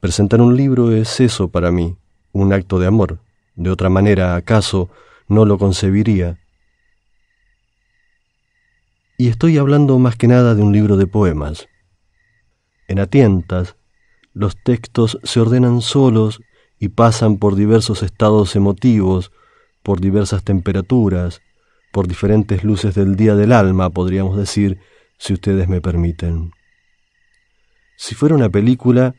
Presentar un libro es eso para mí, un acto de amor. De otra manera, acaso, no lo concebiría. Y estoy hablando más que nada de un libro de poemas. En Atientas, los textos se ordenan solos y pasan por diversos estados emotivos, por diversas temperaturas, por diferentes luces del día del alma, podríamos decir, si ustedes me permiten. Si fuera una película,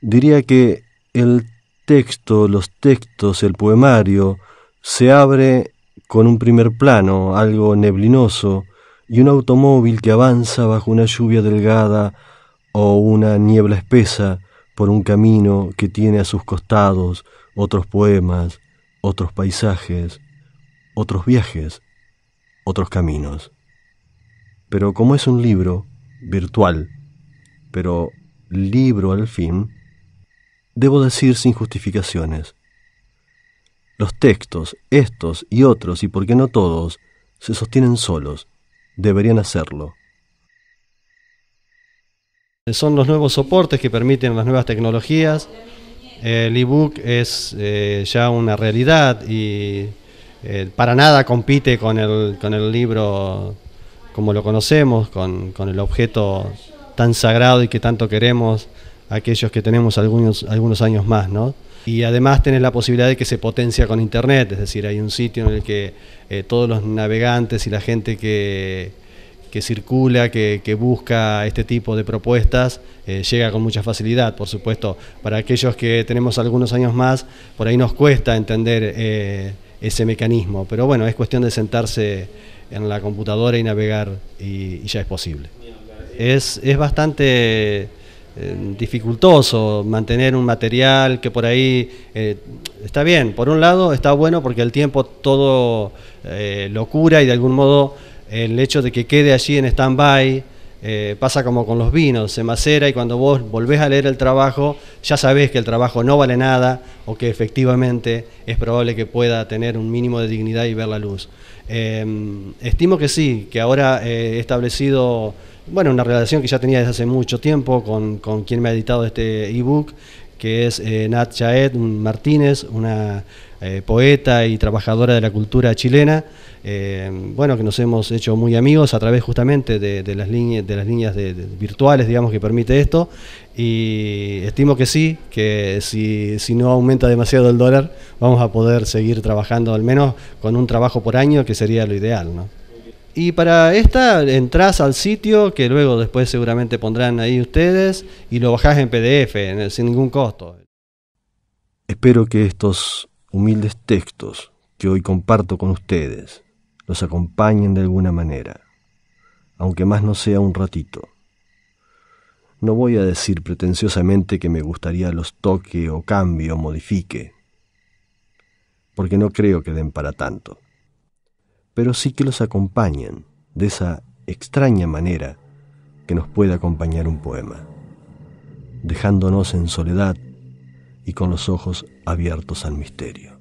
diría que el texto, los textos, el poemario, se abre con un primer plano, algo neblinoso, y un automóvil que avanza bajo una lluvia delgada o una niebla espesa por un camino que tiene a sus costados otros poemas, otros paisajes, otros viajes, otros caminos. Pero como es un libro virtual, pero libro al fin, debo decir sin justificaciones. Los textos, estos y otros, y por qué no todos, se sostienen solos, deberían hacerlo. Son los nuevos soportes que permiten las nuevas tecnologías. El ebook es eh, ya una realidad y eh, para nada compite con el, libro como lo conocemos, con, con el objeto tan sagrado y que tanto queremos aquellos que tenemos algunos, algunos años más, ¿no? Y además tenés la posibilidad de que se potencia con Internet, es decir, hay un sitio en el que eh, todos los navegantes y la gente que, circula, que, busca este tipo de propuestas, eh, llega con mucha facilidad, por supuesto. Para aquellos que tenemos algunos años más, por ahí nos cuesta entender eh, ese mecanismo, pero bueno, es cuestión de sentarse en la computadora y navegar y, ya es posible. Es, es bastante eh, dificultoso mantener un material que por ahí eh, está bien, por un lado está bueno porque el tiempo todo eh, lo cura y de algún modo el hecho de que quede allí en stand-by eh, pasa como con los vinos, se macera y cuando vos volvés a leer el trabajo ya sabés que el trabajo no vale nada o que efectivamente es probable que pueda tener un mínimo de dignidad y ver la luz. Em, estimo que sí, que ahora he establecido bueno, una relación que ya tenía desde hace mucho tiempo con, quien me ha editado este ebook, que es eh, Nat Chaed Martínez, una eh, poeta y trabajadora de la cultura chilena. Eh, bueno, que nos hemos hecho muy amigos a través justamente de, las, líneas de las líneas virtuales, digamos, que permite esto. Y estimo que sí, que si, si no aumenta demasiado el dólar, vamos a poder seguir trabajando al menos con un trabajo por año, que sería lo ideal, ¿no? Y para esta entras al sitio que luego después seguramente pondrán ahí ustedes y lo bajás en PDF sin ningún costo. Espero que estos humildes textos que hoy comparto con ustedes los acompañen de alguna manera, aunque más no sea un ratito. No voy a decir pretenciosamente que me gustaría los toque o cambie o modifique, porque no creo que den para tanto pero sí que los acompañan de esa extraña manera que nos puede acompañar un poema, dejándonos en soledad y con los ojos abiertos al misterio.